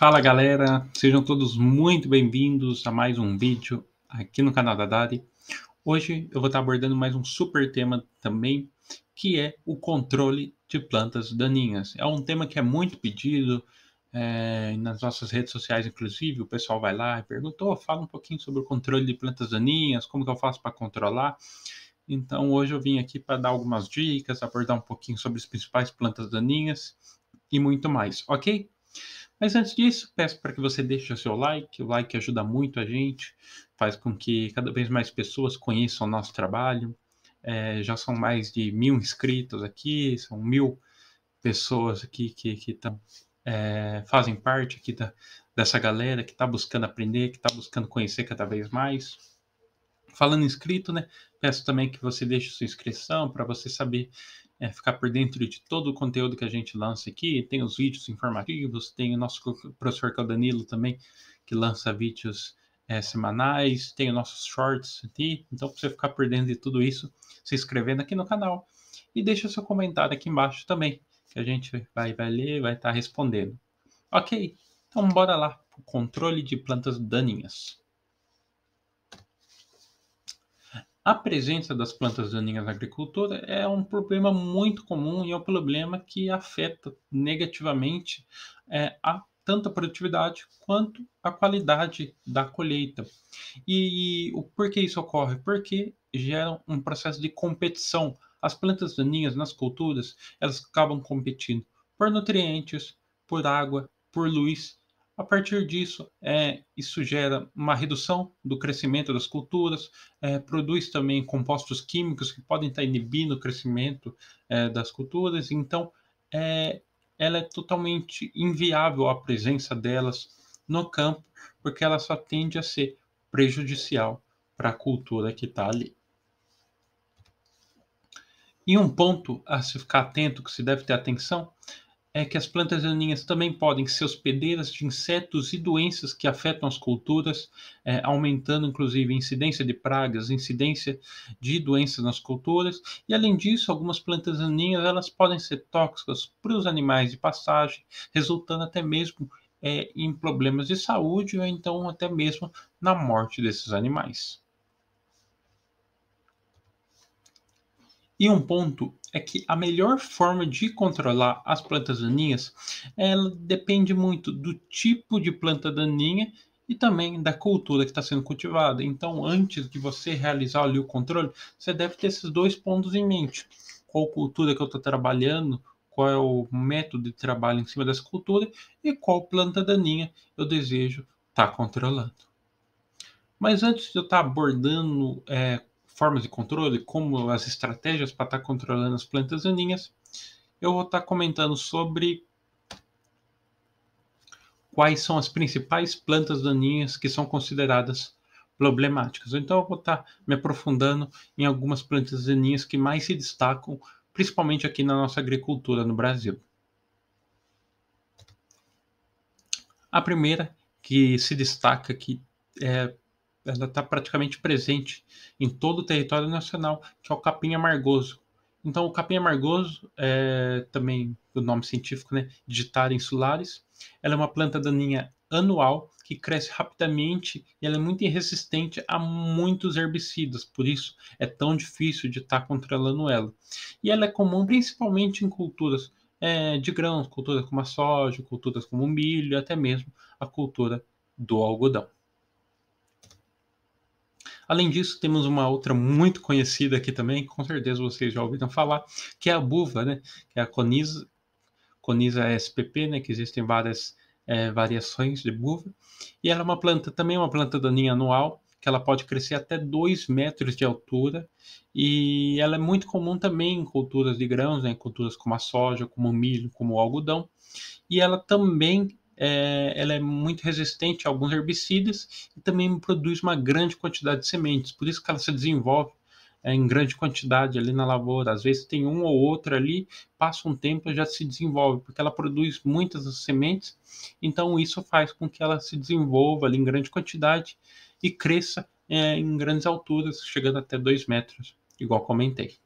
Fala galera, sejam todos muito bem-vindos a mais um vídeo aqui no canal da Dari. Hoje eu vou estar abordando mais um super tema também, que é o controle de plantas daninhas. É um tema que é muito pedido é, nas nossas redes sociais, inclusive. O pessoal vai lá e perguntou, fala um pouquinho sobre o controle de plantas daninhas, como que eu faço para controlar. Então hoje eu vim aqui para dar algumas dicas, abordar um pouquinho sobre as principais plantas daninhas e muito mais, ok? Mas antes disso, peço para que você deixe o seu like. O like ajuda muito a gente, faz com que cada vez mais pessoas conheçam o nosso trabalho. É, já são mais de mil inscritos aqui, são mil pessoas aqui que, que tão, é, fazem parte aqui da, dessa galera que está buscando aprender, que está buscando conhecer cada vez mais. Falando inscrito, né? Peço também que você deixe sua inscrição para você saber é, ficar por dentro de todo o conteúdo que a gente lança aqui. Tem os vídeos informativos, tem o nosso professor Caldanilo é também, que lança vídeos é, semanais, tem os nossos shorts aqui. Então, para você ficar por dentro de tudo isso, se inscrevendo aqui no canal. E deixa seu comentário aqui embaixo também, que a gente vai, vai ler vai estar tá respondendo. Ok, então bora lá o controle de plantas daninhas. A presença das plantas daninhas na agricultura é um problema muito comum e é um problema que afeta negativamente é, a tanto a produtividade quanto a qualidade da colheita. E o por que isso ocorre? Porque geram um processo de competição. As plantas daninhas nas culturas, elas acabam competindo por nutrientes, por água, por luz a partir disso, é, isso gera uma redução do crescimento das culturas, é, produz também compostos químicos que podem estar inibindo o crescimento é, das culturas, então é, ela é totalmente inviável a presença delas no campo, porque ela só tende a ser prejudicial para a cultura que está ali. E um ponto a se ficar atento, que se deve ter atenção, é que as plantas daninhas também podem ser hospedeiras de insetos e doenças que afetam as culturas, é, aumentando inclusive a incidência de pragas, incidência de doenças nas culturas. E além disso, algumas plantas daninhas elas podem ser tóxicas para os animais de passagem, resultando até mesmo é, em problemas de saúde ou então até mesmo na morte desses animais. E um ponto é que a melhor forma de controlar as plantas daninhas, ela depende muito do tipo de planta daninha e também da cultura que está sendo cultivada. Então, antes de você realizar ali o controle, você deve ter esses dois pontos em mente. Qual cultura que eu estou trabalhando, qual é o método de trabalho em cima dessa cultura e qual planta daninha eu desejo estar tá controlando. Mas antes de eu estar tá abordando é, formas de controle, como as estratégias para estar tá controlando as plantas daninhas, eu vou estar tá comentando sobre quais são as principais plantas daninhas que são consideradas problemáticas. Então eu vou estar tá me aprofundando em algumas plantas daninhas que mais se destacam, principalmente aqui na nossa agricultura no Brasil. A primeira que se destaca aqui é ela está praticamente presente em todo o território nacional, que é o capim amargoso. Então, o capim amargoso, é, também o nome científico, né, digitar insulares, ela é uma planta daninha anual que cresce rapidamente e ela é muito resistente a muitos herbicidas, por isso é tão difícil de estar tá controlando ela. E ela é comum principalmente em culturas é, de grãos, culturas como a soja, culturas como o milho, até mesmo a cultura do algodão. Além disso, temos uma outra muito conhecida aqui também, com certeza vocês já ouviram falar, que é a Buva, né? Que é a Conisa, Conisa SPP, né? Que existem várias é, variações de Buva. E ela é uma planta, também uma planta daninha anual, que ela pode crescer até 2 metros de altura e ela é muito comum também em culturas de grãos, né, em culturas como a soja, como o milho, como o algodão. E ela também é, ela é muito resistente a alguns herbicidas e também produz uma grande quantidade de sementes, por isso que ela se desenvolve é, em grande quantidade ali na lavoura. Às vezes tem um ou outro ali, passa um tempo e já se desenvolve, porque ela produz muitas sementes, então isso faz com que ela se desenvolva ali em grande quantidade e cresça é, em grandes alturas, chegando até 2 metros, igual comentei.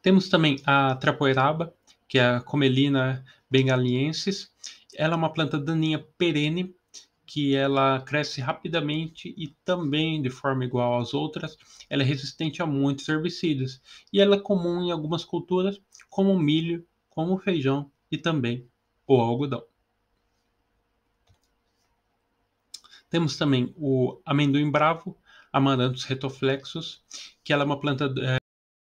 Temos também a trapoeraba, que é a Comelina bengaliensis. Ela é uma planta daninha perene que ela cresce rapidamente e também de forma igual às outras, ela é resistente a muitos herbicidas e ela é comum em algumas culturas, como milho, como feijão e também o algodão. Temos também o amendoim bravo, Amaranthus retoflexus, que ela é uma planta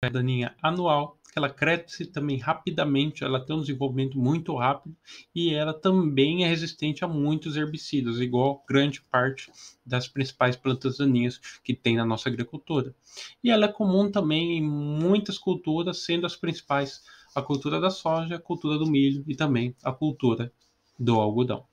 é, daninha anual que ela cresce também rapidamente, ela tem um desenvolvimento muito rápido e ela também é resistente a muitos herbicidas, igual grande parte das principais plantas daninhas que tem na nossa agricultura. E ela é comum também em muitas culturas, sendo as principais a cultura da soja, a cultura do milho e também a cultura do algodão.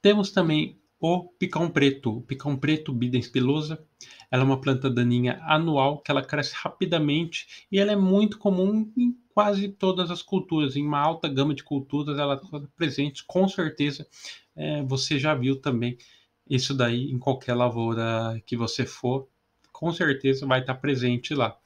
Temos também o picão preto. O picão preto, Bidens pilosa, ela é uma planta daninha anual que ela cresce rapidamente e ela é muito comum em quase todas as culturas, em uma alta gama de culturas ela está presente, com certeza é, você já viu também isso daí em qualquer lavoura que você for, com certeza vai estar tá presente lá.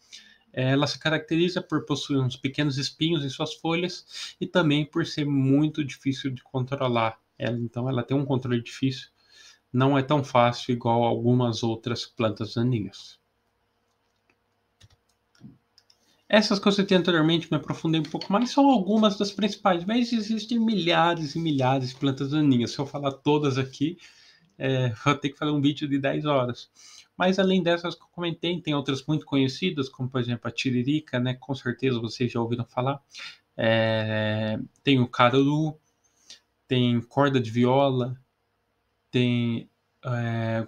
Ela se caracteriza por possuir uns pequenos espinhos em suas folhas e também por ser muito difícil de controlar. Ela, então, ela tem um controle difícil não é tão fácil igual algumas outras plantas daninhas. Essas que eu citei anteriormente, me aprofundei um pouco mais, são algumas das principais, mas existem milhares e milhares de plantas daninhas. Se eu falar todas aqui, é, vou ter que fazer um vídeo de 10 horas. Mas além dessas que eu comentei, tem outras muito conhecidas, como por exemplo a tiririca, né? Com certeza vocês já ouviram falar. É, tem o caruru, tem corda de viola, tem é,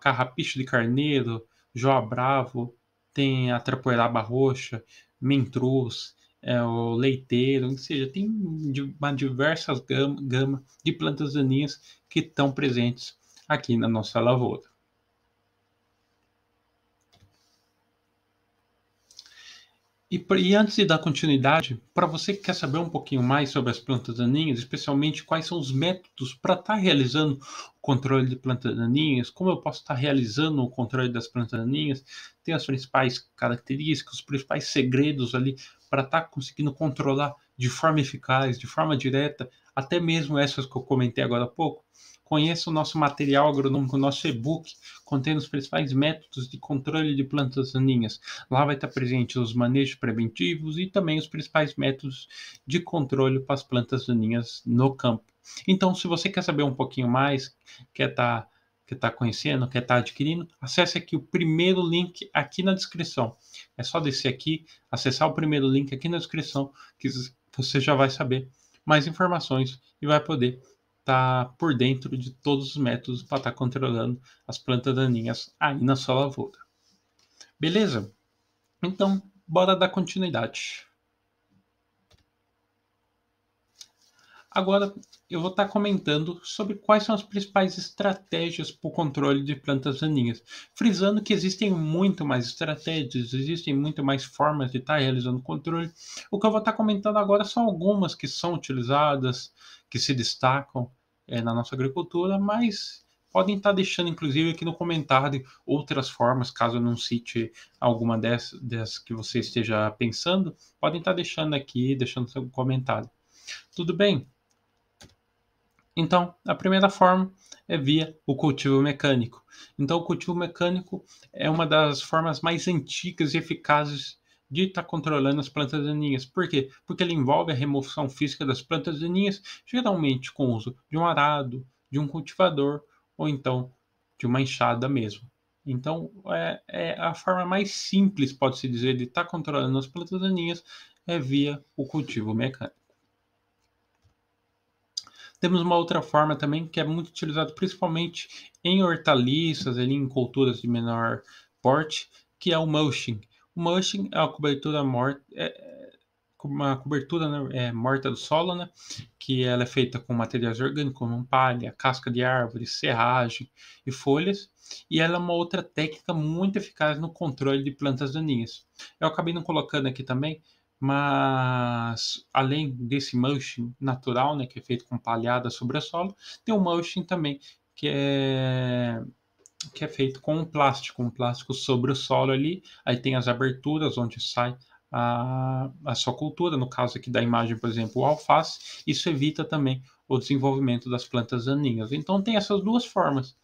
carrapicho de carneiro, Joa bravo, tem a trapoeraba roxa, mentruz, é, o leiteiro, ou seja, tem uma diversas gama, gama de plantas daninhas que estão presentes aqui na nossa lavoura. E, e, antes de dar continuidade, para você que quer saber um pouquinho mais sobre as plantas daninhas, especialmente quais são os métodos para estar tá realizando o controle de plantas daninhas, como eu posso estar tá realizando o controle das plantas daninhas, tem as principais características, os principais segredos ali para estar tá conseguindo controlar de forma eficaz, de forma direta, até mesmo essas que eu comentei agora há pouco. Conheça o nosso material agronômico, nosso e-book, contendo os principais métodos de controle de plantas daninhas. Lá vai estar presente os manejos preventivos e também os principais métodos de controle para as plantas daninhas no campo. Então, se você quer saber um pouquinho mais, quer estar. Tá que tá conhecendo, quer estar tá adquirindo, acesse aqui o primeiro link aqui na descrição. É só descer aqui, acessar o primeiro link aqui na descrição, que você já vai saber mais informações e vai poder tá por dentro de todos os métodos para estar tá controlando as plantas daninhas aí na sua lavoura. Beleza? Então, bora dar continuidade. Agora, eu vou estar tá comentando sobre quais são as principais estratégias para o controle de plantas daninhas, frisando que existem muito mais estratégias, existem muito mais formas de estar tá realizando controle. O que eu vou estar tá comentando agora são algumas que são utilizadas, que se destacam é, na nossa agricultura, mas podem estar tá deixando, inclusive, aqui no comentário outras formas, caso eu não cite alguma dessas, dessas que você esteja pensando, podem estar tá deixando aqui, deixando seu comentário. Tudo bem? Então, a primeira forma é via o cultivo mecânico. Então, o cultivo mecânico é uma das formas mais antigas e eficazes de estar tá controlando as plantas daninhas. Por quê? Porque ele envolve a remoção física das plantas daninhas, geralmente com o uso de um arado, de um cultivador ou então de uma enxada mesmo. Então, é, é a forma mais simples, pode-se dizer, de estar tá controlando as plantas daninhas é via o cultivo mecânico. Temos uma outra forma também que é muito utilizada principalmente em hortaliças, ali em culturas de menor porte, que é o mulching, o é uma cobertura morta, é, é, uma cobertura né, é, morta do solo, né, que ela é feita com materiais orgânicos, como palha, casca de árvore, serragem e folhas, e ela é uma outra técnica muito eficaz no controle de plantas daninhas. Eu acabei não colocando aqui também, mas além desse mulching natural, né, que é feito com palhada sobre o solo, tem o mulching também, que é que é feito com um plástico, um plástico sobre o solo ali, aí tem as aberturas onde sai a, a sua cultura, no caso aqui da imagem, por exemplo, o alface, isso evita também o desenvolvimento das plantas aninhas. Então tem essas duas formas.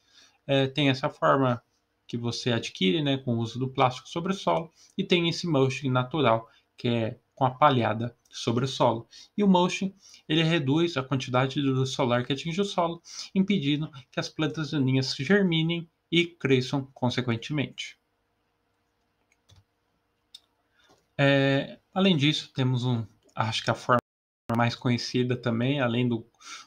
É, tem essa forma que você adquire né, com o uso do plástico sobre o solo e tem esse mulching natural, que é com a palhada sobre o solo. E o mulching, ele reduz a quantidade de luz solar que atinge o solo, impedindo que as plantas aninhas germinem e cresçam consequentemente. É, além disso, temos um, acho que a forma mais conhecida também, além do,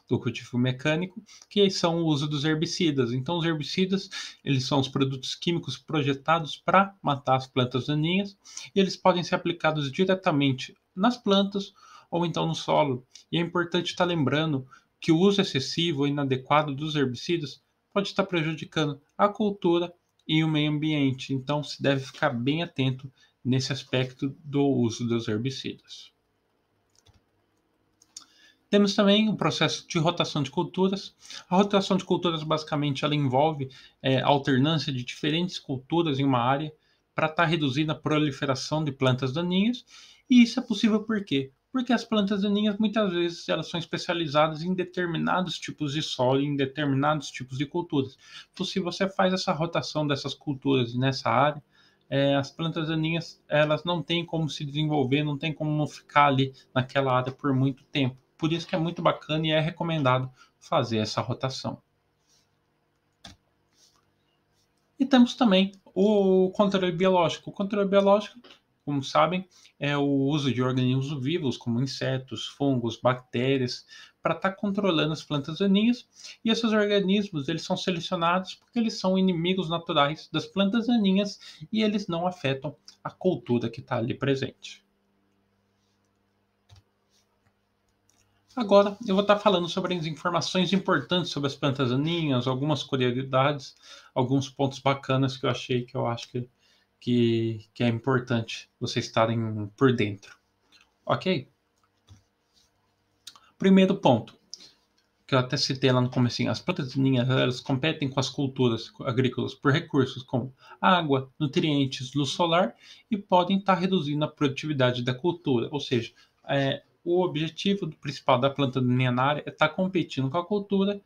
do cultivo mecânico, que são o uso dos herbicidas. Então, os herbicidas, eles são os produtos químicos projetados para matar as plantas daninhas, e eles podem ser aplicados diretamente nas plantas ou então no solo. E é importante estar tá lembrando que o uso excessivo ou inadequado dos herbicidas pode estar prejudicando a cultura e o meio ambiente. Então, se deve ficar bem atento nesse aspecto do uso dos herbicidas. Temos também o processo de rotação de culturas. A rotação de culturas, basicamente, ela envolve é, alternância de diferentes culturas em uma área para estar tá reduzindo a proliferação de plantas daninhas. E isso é possível porque porque as plantas daninhas muitas vezes elas são especializadas em determinados tipos de solo, em determinados tipos de culturas. Então, se você faz essa rotação dessas culturas nessa área, é, as plantas daninhas elas não têm como se desenvolver, não tem como ficar ali naquela área por muito tempo. Por isso que é muito bacana e é recomendado fazer essa rotação. E temos também o controle biológico. O controle biológico como sabem, é o uso de organismos vivos, como insetos, fungos, bactérias, para estar tá controlando as plantas daninhas. E esses organismos eles são selecionados porque eles são inimigos naturais das plantas daninhas e eles não afetam a cultura que está ali presente. Agora eu vou estar tá falando sobre as informações importantes sobre as plantas daninhas, algumas curiosidades, alguns pontos bacanas que eu achei que eu acho que que, que é importante vocês estarem por dentro. Ok? Primeiro ponto, que eu até citei lá no começo, as plantas daninhas elas competem com as culturas agrícolas por recursos como água, nutrientes, luz solar e podem estar reduzindo a produtividade da cultura. Ou seja, é, o objetivo principal da planta linha na área é estar competindo com a cultura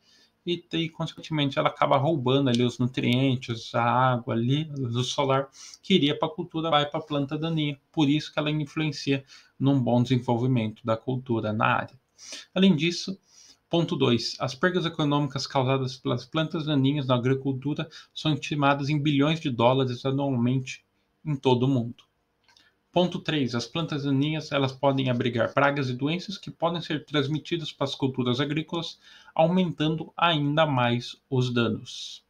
e, e, consequentemente, ela acaba roubando ali os nutrientes, a água ali do solar, que iria para a cultura, vai para a planta daninha. Por isso que ela influencia num bom desenvolvimento da cultura na área. Além disso, Ponto 2. As perdas econômicas causadas pelas plantas daninhas na agricultura são estimadas em bilhões de dólares anualmente em todo o mundo. Ponto 3. As plantas daninhas elas podem abrigar pragas e doenças que podem ser transmitidas para as culturas agrícolas, aumentando ainda mais os danos.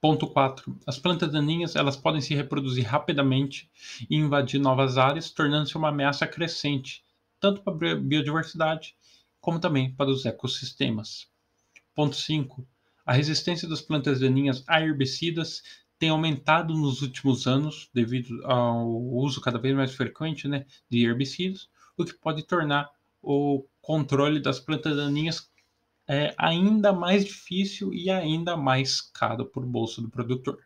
Ponto 4. As plantas daninhas elas podem se reproduzir rapidamente e invadir novas áreas, tornando-se uma ameaça crescente, tanto para a biodiversidade como também para os ecossistemas. Ponto 5. A resistência das plantas daninhas a herbicidas tem aumentado nos últimos anos devido ao uso cada vez mais frequente né, de herbicidas, o que pode tornar o controle das plantas daninhas é, ainda mais difícil e ainda mais caro para o bolso do produtor.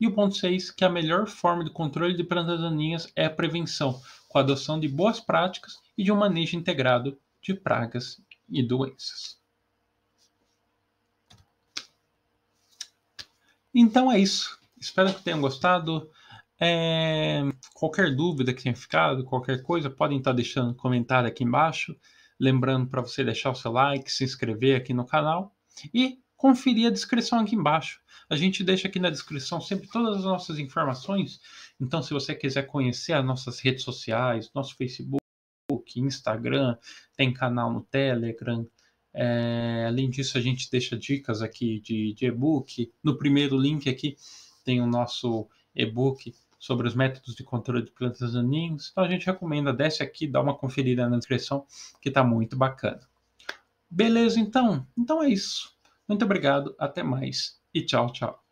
E o ponto 6, que a melhor forma de controle de plantas daninhas é a prevenção, com a adoção de boas práticas e de um manejo integrado de pragas e doenças. Então é isso. Espero que tenham gostado. É... Qualquer dúvida que tenha ficado, qualquer coisa, podem estar deixando comentário aqui embaixo. Lembrando para você deixar o seu like, se inscrever aqui no canal e conferir a descrição aqui embaixo. A gente deixa aqui na descrição sempre todas as nossas informações. Então, se você quiser conhecer as nossas redes sociais, nosso Facebook, Instagram, tem canal no Telegram, é, além disso, a gente deixa dicas aqui de, de e-book. No primeiro link aqui tem o nosso e-book sobre os métodos de controle de plantas daninhas. Então a gente recomenda, desce aqui, dá uma conferida na descrição, que está muito bacana. Beleza, então? Então é isso. Muito obrigado, até mais e tchau, tchau.